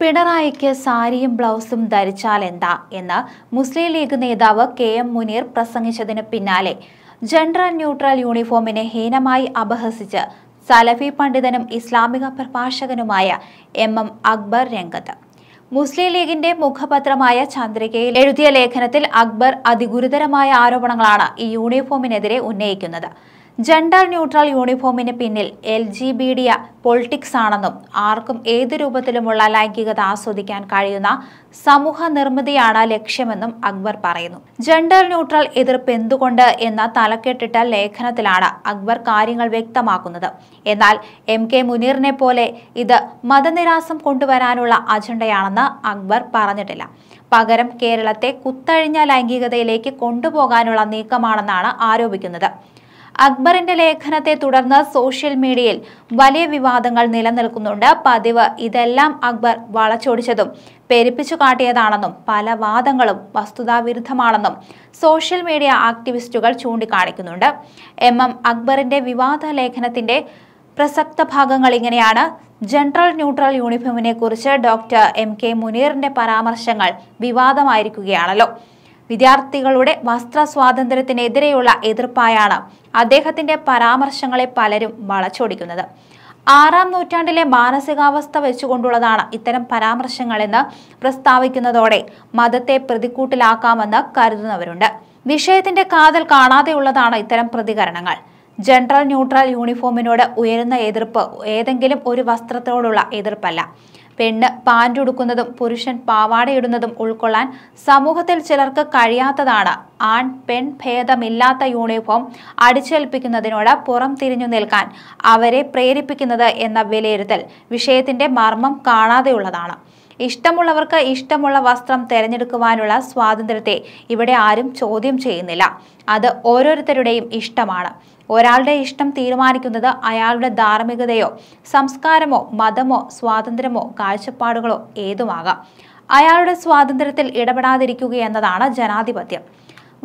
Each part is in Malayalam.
പിണറായിക്ക് സാരിയും ബ്ലൗസും ധരിച്ചാൽ എന്താ എന്ന് മുസ്ലിം ലീഗ് നേതാവ് കെ എം മുനീർ പ്രസംഗിച്ചതിന് പിന്നാലെ ജെൻഡർ ന്യൂട്രൽ യൂണിഫോമിനെ ഹീനമായി അപഹസിച്ച് സലഫി പണ്ഡിതനും ഇസ്ലാമിക പ്രഭാഷകനുമായ എം എം അക്ബർ രംഗത്ത് മുസ്ലിം ലീഗിന്റെ മുഖപത്രമായ ചന്ദ്രികയിൽ എഴുതിയ ലേഖനത്തിൽ അക്ബർ അതിഗുരുതരമായ ആരോപണങ്ങളാണ് ഈ യൂണിഫോമിനെതിരെ ഉന്നയിക്കുന്നത് ജെൻഡർ ന്യൂട്രൽ യൂണിഫോമിന് പിന്നിൽ L G B D politics ആണെന്നും ആർക്കും ഏത് രൂപത്തിലുമുള്ള ലൈംഗികത ആസ്വദിക്കാൻ കഴിയുന്ന സമൂഹ നിർമ്മിതിയാണ് ലക്ഷ്യമെന്നും അക്ബർ പറയുന്നു ജെൻഡർ ന്യൂട്രൽ എതിർപ്പ് എന്തുകൊണ്ട് എന്ന തലക്കെട്ടിട്ട ലേഖനത്തിലാണ് അക്ബർ കാര്യങ്ങൾ വ്യക്തമാക്കുന്നത് എന്നാൽ എം കെ മുനീറിനെ പോലെ ഇത് മതനിരാസം കൊണ്ടുവരാനുള്ള അജണ്ടയാണെന്ന് അക്ബർ പറഞ്ഞിട്ടില്ല പകരം കേരളത്തെ കുത്തഴിഞ്ഞ ലൈംഗികതയിലേക്ക് കൊണ്ടുപോകാനുള്ള നീക്കമാണെന്നാണ് ആരോപിക്കുന്നത് അക്ബറിന്റെ ലേഖനത്തെ തുടർന്ന് സോഷ്യൽ മീഡിയയിൽ വലിയ വിവാദങ്ങൾ നിലനിൽക്കുന്നുണ്ട് പതിവ് ഇതെല്ലാം അക്ബർ വളച്ചൊടിച്ചതും പെരുപ്പിച്ചു കാട്ടിയതാണെന്നും പല വാദങ്ങളും വസ്തുതാവിരുദ്ധമാണെന്നും സോഷ്യൽ മീഡിയ ആക്ടിവിസ്റ്റുകൾ ചൂണ്ടിക്കാണിക്കുന്നുണ്ട് എം എം അക്ബറിന്റെ വിവാദ ലേഖനത്തിന്റെ പ്രസക്ത ഭാഗങ്ങൾ ഇങ്ങനെയാണ് ജനറൽ ന്യൂട്രൽ യൂണിഫോമിനെ കുറിച്ച് ഡോക്ടർ എം കെ മുനീറിന്റെ പരാമർശങ്ങൾ വിവാദമായിരിക്കുകയാണല്ലോ വിദ്യാർത്ഥികളുടെ വസ്ത്ര സ്വാതന്ത്ര്യത്തിനെതിരെയുള്ള എതിർപ്പായാണ് അദ്ദേഹത്തിന്റെ പരാമർശങ്ങളെ പലരും വളച്ചൊടിക്കുന്നത് ആറാം നൂറ്റാണ്ടിലെ മാനസികാവസ്ഥ വെച്ചുകൊണ്ടുള്ളതാണ് ഇത്തരം പരാമർശങ്ങളെന്ന് പ്രസ്താവിക്കുന്നതോടെ മതത്തെ പ്രതിക്കൂട്ടിലാക്കാമെന്ന് കരുതുന്നവരുണ്ട് വിഷയത്തിന്റെ കാതൽ കാണാതെയുള്ളതാണ് ഇത്തരം പ്രതികരണങ്ങൾ ജനറൽ ന്യൂട്രൽ യൂണിഫോമിനോട് ഉയരുന്ന എതിർപ്പ് ഏതെങ്കിലും ഒരു വസ്ത്രത്തോടുള്ള എതിർപ്പല്ല പെണ്ണ് പാൻറുടുക്കുന്നതും പുരുഷൻ പാവാടയിടുന്നതും ഉൾക്കൊള്ളാൻ സമൂഹത്തിൽ ചിലർക്ക് കഴിയാത്തതാണ് ആൺ പെൺ ഭേദമില്ലാത്ത യൂണിഫോം അടിച്ചേൽപ്പിക്കുന്നതിനോട് പുറം തിരിഞ്ഞു നിൽക്കാൻ അവരെ പ്രേരിപ്പിക്കുന്നത് എന്ന വിലയിരുത്തൽ വിഷയത്തിന്റെ മർമ്മം കാണാതെയുള്ളതാണ് ഇഷ്ടമുള്ളവർക്ക് ഇഷ്ടമുള്ള വസ്ത്രം തിരഞ്ഞെടുക്കുവാനുള്ള സ്വാതന്ത്ര്യത്തെ ഇവിടെ ആരും ചോദ്യം ചെയ്യുന്നില്ല അത് ഓരോരുത്തരുടെയും ഇഷ്ടമാണ് ഒരാളുടെ ഇഷ്ടം തീരുമാനിക്കുന്നത് അയാളുടെ ധാർമ്മികതയോ സംസ്കാരമോ മതമോ സ്വാതന്ത്ര്യമോ കാഴ്ചപ്പാടുകളോ ഏതുമാകാം അയാളുടെ സ്വാതന്ത്ര്യത്തിൽ ഇടപെടാതിരിക്കുക എന്നതാണ് ജനാധിപത്യം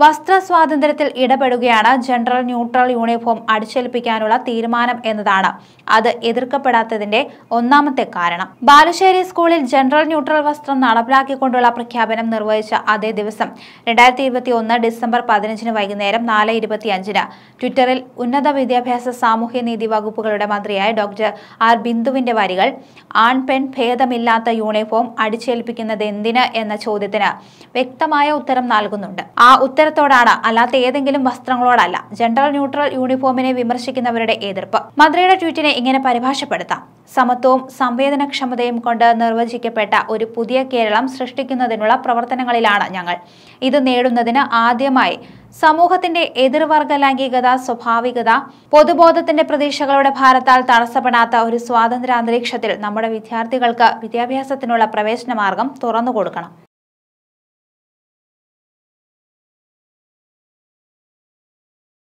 വസ്ത്ര സ്വാതന്ത്ര്യത്തിൽ ഇടപെടുകയാണ് ജനറൽ ന്യൂട്രൽ യൂണിഫോം അടിച്ചേൽപ്പിക്കാനുള്ള തീരുമാനം എന്നതാണ് അത് എതിർക്കപ്പെടാത്തതിന്റെ ഒന്നാമത്തെ കാരണം ബാലുശ്ശേരി സ്കൂളിൽ ജനറൽ ന്യൂട്രൽ വസ്ത്രം നടപ്പിലാക്കിക്കൊണ്ടുള്ള പ്രഖ്യാപനം നിർവഹിച്ച അതേ ദിവസം രണ്ടായിരത്തി ഇരുപത്തി ഒന്ന് ഡിസംബർ പതിനഞ്ചിന് വൈകുന്നേരം നാല് ഇരുപത്തി അഞ്ചിന് ട്വിറ്ററിൽ ഉന്നത വിദ്യാഭ്യാസ സാമൂഹ്യനീതി വകുപ്പുകളുടെ മന്ത്രിയായ ഡോക്ടർ ആർ ബിന്ദുവിന്റെ വരികൾ ആൺ പെൺ ഭേദമില്ലാത്ത യൂണിഫോം അടിച്ചേൽപ്പിക്കുന്നത് എന്തിന് എന്ന ചോദ്യത്തിന് വ്യക്തമായ ഉത്തരം നൽകുന്നുണ്ട് ആ ഉത്തരം ഇത്തരത്തോടാണ് അല്ലാത്ത ഏതെങ്കിലും വസ്ത്രങ്ങളോടല്ല ജെൻഡർ ന്യൂട്രൽ യൂണിഫോമിനെ വിമർശിക്കുന്നവരുടെ എതിർപ്പ് മന്ത്രിയുടെ ട്വീറ്റിനെ ഇങ്ങനെ പരിഭാഷപ്പെടുത്താം സമത്വവും സംവേദനക്ഷമതയും കൊണ്ട് നിർവചിക്കപ്പെട്ട ഒരു പുതിയ കേരളം സൃഷ്ടിക്കുന്നതിനുള്ള പ്രവർത്തനങ്ങളിലാണ് ഞങ്ങൾ ഇത് നേടുന്നതിന് ആദ്യമായി സമൂഹത്തിന്റെ എതിർവർഗ ലൈംഗികത സ്വാഭാവികത പൊതുബോധത്തിന്റെ പ്രതീക്ഷകളുടെ ഭാരത്താൽ തടസ്സപ്പെടാത്ത ഒരു സ്വാതന്ത്ര്യ അന്തരീക്ഷത്തിൽ നമ്മുടെ വിദ്യാർത്ഥികൾക്ക് വിദ്യാഭ്യാസത്തിനുള്ള പ്രവേശന മാർഗം തുറന്നു കൊടുക്കണം